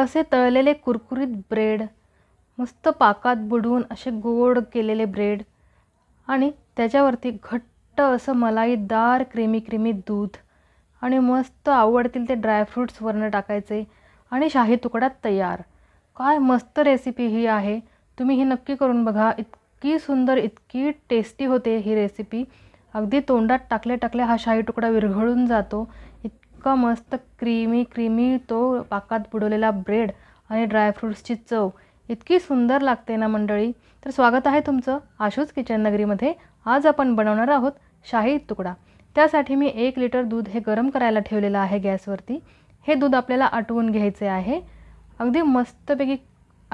असे तळलेले कुरकुरीत ब्रेड मस्त पाकात बुडवून असे गोड केलेले ब्रेड आणि त्याच्यावरती घट्ट असं मलाईदार क्रीमी क्रीमी दूध आणि मस्त आवडतील ते ड्रायफ्रूट्स वरणं टाकायचे आणि शाही तुकडा तयार काय मस्त रेसिपी ही आहे तुम्ही ही नक्की करून बघा इतकी सुंदर इतकी टेस्टी होते ही रेसिपी अगदी तोंडात टाकले टाकले हा शाही तुकडा विरघळून जातो इतका मस्त क्रीमी क्रीमी तो पाकात बुडवलेला ब्रेड आणि ड्रायफ्रूट्सची चव इतकी सुंदर लागते ना मंडळी तर स्वागत आहे तुमचं आशूच किचन नगरीमध्ये आज आपण बनवणार आहोत शाही तुकडा त्यासाठी मी एक लिटर दूध हे गरम करायला ठेवलेलं आहे गॅसवरती हे दूध आपल्याला आटवून घ्यायचे आहे अगदी मस्तपैकी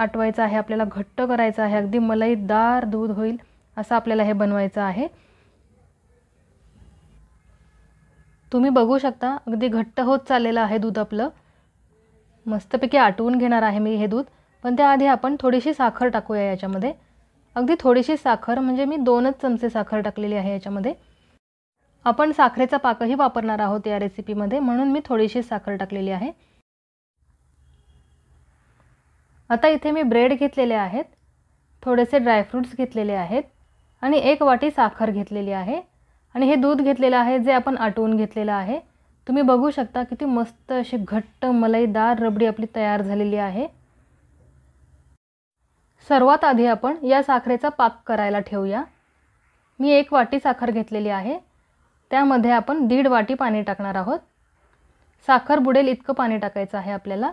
आटवायचं आहे आपल्याला घट्ट करायचं आहे अगदी मलईदार दूध होईल असं आपल्याला हे बनवायचं आहे तुम्ही बघू शकता अगदी घट्ट होत चाललेलं आहे दूध आपलं मस्तपैकी आटवून घेणार आहे मी हे दूध पण त्याआधी आपण थोडीशी साखर टाकूया याच्यामध्ये अगदी थोडीशी साखर म्हणजे मी दोनच चमचे साखर टाकलेली आहे याच्यामध्ये आपण साखरेचा पाकही वापरणार आहोत या रेसिपीमध्ये म्हणून मी थोडीशी साखर टाकलेली आहे आता इथे मी ब्रेड घेतलेले आहेत थोडेसे ड्रायफ्रूट्स घेतलेले आहेत आणि एक वाटी साखर घेतलेली आहे आणि हे दूध घेतलेलं आहे जे आपण आटवून घेतलेलं आहे तुम्ही बघू शकता किती मस्त अशी घट्ट मलईदार रबडी आपली तयार झालेली आहे सर्वात आधी आपण या साखरेचा पाक करायला ठेवूया मी एक वाटी साखर घेतलेली आहे त्यामध्ये आपण दीड वाटी पाणी टाकणार आहोत साखर बुडेल इतकं पाणी टाकायचं आहे आपल्याला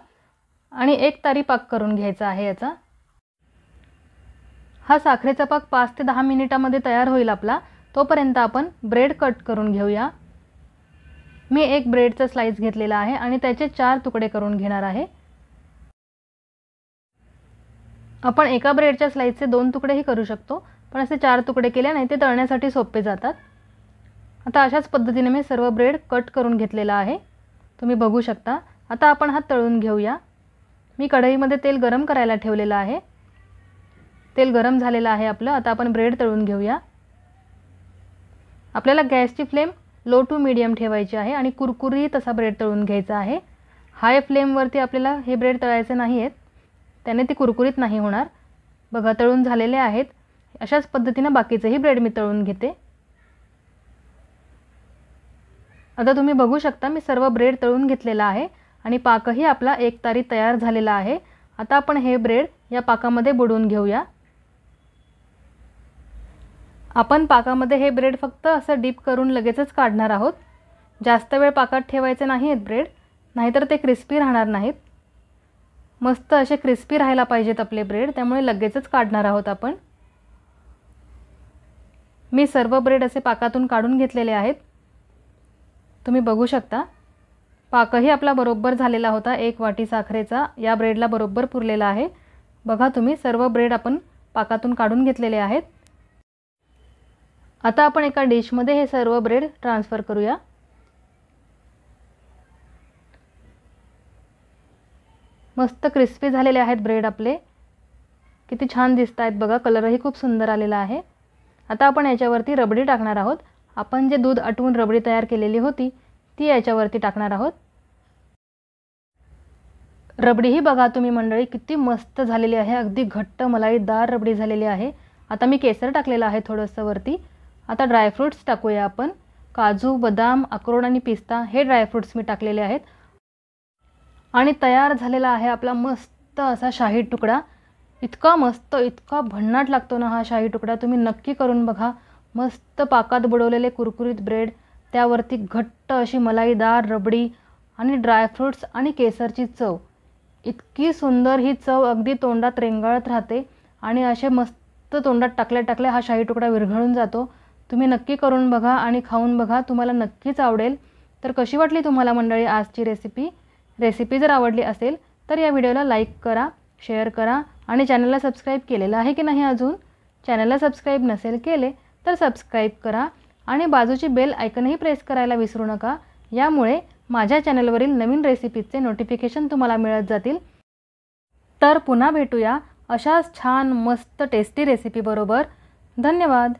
आणि एक तारी पाक करून घ्यायचा आहे याचा हा साखरेचा पाक पाच ते दहा मिनिटामध्ये तयार होईल आपला तोपर्यंत आपण ब्रेड कट करून घेऊया मी एक ब्रेडचा स्लाइस घेतलेला आहे आणि त्याचे चार तुकडे करून घेणार आहे आपण एका ब्रेडच्या स्लाइसचे दोन तुकडेही करू शकतो पण असे चार तुकडे केले नाही ते तळण्यासाठी सोपे जातात आता अशाच पद्धतीने मी सर्व ब्रेड कट करून घेतलेला आहे तुम्ही बघू शकता आता आपण हा तळून घेऊया मी कढईमध्ये तेल गरम करायला ठेवलेलं आहे तेल गरम झालेलं आहे आपलं आता आपण ब्रेड तळून घेऊया आपल्याला गॅसची फ्लेम लो टू मीडियम ठेवायची आहे आणि कुरकुरीत असा ब्रेड तळून घ्यायचा आहे हाय फ्लेमवरती आपल्याला हे ब्रेड तळायचे नाही आहेत त्याने ते कुरकुरीत नाही होणार बघा तळून झालेले आहेत अशाच पद्धतीनं बाकीचेही ब्रेड मी तळून घेते आता तुम्ही बघू शकता मी सर्व ब्रेड तळून घेतलेला आहे आणि पाकही आपला एक तारी तयार झालेला आहे आता आपण हे ब्रेड या पाकामध्ये बुडवून घेऊया आपण पाकामध्ये हे ब्रेड फक्त असं डीप करून लगेचच काढणार आहोत जास्त वेळ पाकात ठेवायचे नाही आहेत ब्रेड नाहीतर ते क्रिस्पी राहणार नाहीत मस्त असे क्रिस्पी राहायला पाहिजेत आपले ब्रेड त्यामुळे लगेचच काढणार आहोत आपण मी सर्व ब्रेड असे पाकातून काढून घेतलेले आहेत तुम्ही बघू शकता पाकही आपला बरोबर झालेला होता एक वाटी साखरेचा या ब्रेडला बरोबर पुरलेला आहे बघा तुम्ही सर्व ब्रेड आपण पाकातून काढून घेतलेले आहेत आता आपण एका डिशमध्ये हे सर्व ब्रेड ट्रान्सफर करूया मस्त क्रिस्पी झालेले आहेत ब्रेड आपले किती छान दिसत आहेत बघा कलरही खूप सुंदर आलेला आहे आता आपण याच्यावरती रबडी टाकणार आहोत आपण जे दूध आटवून रबडी तयार केलेली होती ती याच्यावरती टाकणार आहोत रबडी ही बघा तुम्ही मंडळी किती मस्त झालेली आहे अगदी घट्ट मलाईदार रबडी झालेली आहे आता मी केसर टाकलेला आहे थोडंसं वरती आता ड्रायफ्रूट्स टाकूया आपण काजू बदाम अक्रोड आणि पिस्ता हे ड्रायफ्रूट्स मी टाकलेले आहेत आणि तयार झालेला आहे आपला मस्त असा शाही तुकडा इतका मस्त इतका भन्नाट लागतो ना हा शाही तुकडा तुम्ही नक्की करून बघा मस्त पाकात बुडवलेले कुरकुरीत ब्रेड त्यावरती घट्ट अशी मलाईदार रबडी आणि ड्रायफ्रूट्स आणि केसरची चव इतकी सुंदर ही चव अगदी तोंडात रेंगाळत राहते आणि असे मस्त तोंडात टाकल्या टाकल्या हा शाही तुकडा विरघळून जातो तुम्ही नक्की करून बघा आणि खाऊन बघा तुम्हाला नक्कीच आवडेल तर कशी वाटली तुम्हाला मंडळी आजची रेसिपी रेसिपी जर आवडली असेल तर या व्हिडिओला लाईक करा शेअर करा आणि चॅनलला सबस्क्राईब केलेलं आहे की नाही अजून चॅनलला सबस्क्राईब नसेल केले तर सबस्क्राईब करा आणि बाजूची बेल ऐकनही प्रेस करायला विसरू नका यामुळे माझ्या चॅनलवरील नवीन रेसिपीचे नोटिफिकेशन तुम्हाला मिळत जातील तर पुन्हा भेटूया अशाच छान मस्त टेस्टी रेसिपीबरोबर धन्यवाद